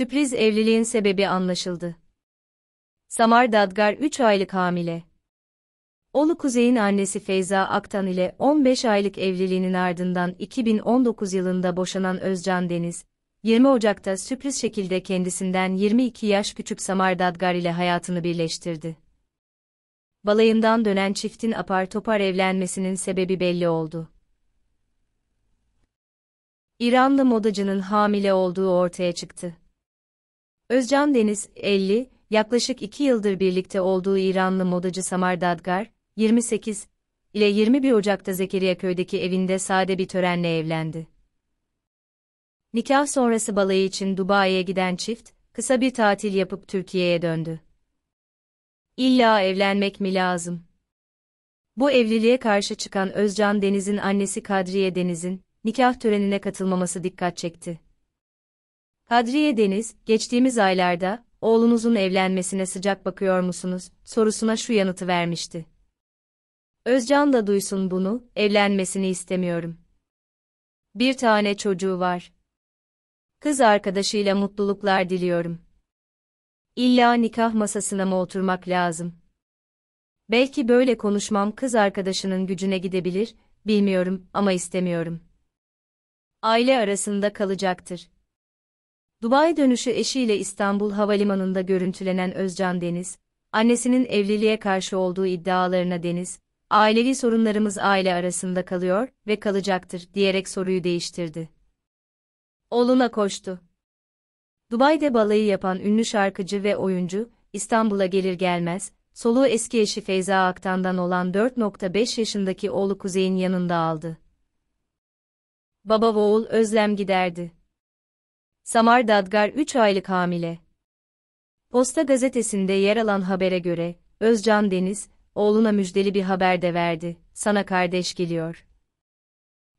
Sürpriz evliliğin sebebi anlaşıldı. Samar Dadgar 3 aylık hamile. Oğlu Kuzey'in annesi Feyza Aktan ile 15 aylık evliliğinin ardından 2019 yılında boşanan Özcan Deniz, 20 Ocak'ta sürpriz şekilde kendisinden 22 yaş küçük Samar Dadgar ile hayatını birleştirdi. Balayından dönen çiftin apar topar evlenmesinin sebebi belli oldu. İranlı modacının hamile olduğu ortaya çıktı. Özcan Deniz, 50, yaklaşık 2 yıldır birlikte olduğu İranlı modacı Samar Dadgar, 28, ile 21 Ocak'ta Zekeriya Zekeriyaköy'deki evinde sade bir törenle evlendi. Nikah sonrası balayı için Dubai'ye giden çift, kısa bir tatil yapıp Türkiye'ye döndü. İlla evlenmek mi lazım? Bu evliliğe karşı çıkan Özcan Deniz'in annesi Kadriye Deniz'in, nikah törenine katılmaması dikkat çekti. Kadriye Deniz, geçtiğimiz aylarda, oğlunuzun evlenmesine sıcak bakıyor musunuz, sorusuna şu yanıtı vermişti. Özcan da duysun bunu, evlenmesini istemiyorum. Bir tane çocuğu var. Kız arkadaşıyla mutluluklar diliyorum. İlla nikah masasına mı oturmak lazım? Belki böyle konuşmam kız arkadaşının gücüne gidebilir, bilmiyorum ama istemiyorum. Aile arasında kalacaktır. Dubai dönüşü eşiyle İstanbul Havalimanı'nda görüntülenen Özcan Deniz, annesinin evliliğe karşı olduğu iddialarına Deniz, ailevi sorunlarımız aile arasında kalıyor ve kalacaktır diyerek soruyu değiştirdi. Oğluna koştu. Dubai'de balayı yapan ünlü şarkıcı ve oyuncu, İstanbul'a gelir gelmez, soluğu eski eşi Feyza Aktan'dan olan 4.5 yaşındaki oğlu Kuzey'in yanında aldı. Baba ve oğul Özlem giderdi. Samar Dadgar 3 aylık hamile. Posta gazetesinde yer alan habere göre, Özcan Deniz, oğluna müjdeli bir haber de verdi, sana kardeş geliyor.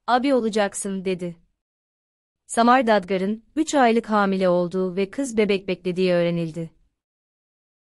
Abi olacaksın dedi. Samar Dadgar'ın 3 aylık hamile olduğu ve kız bebek beklediği öğrenildi.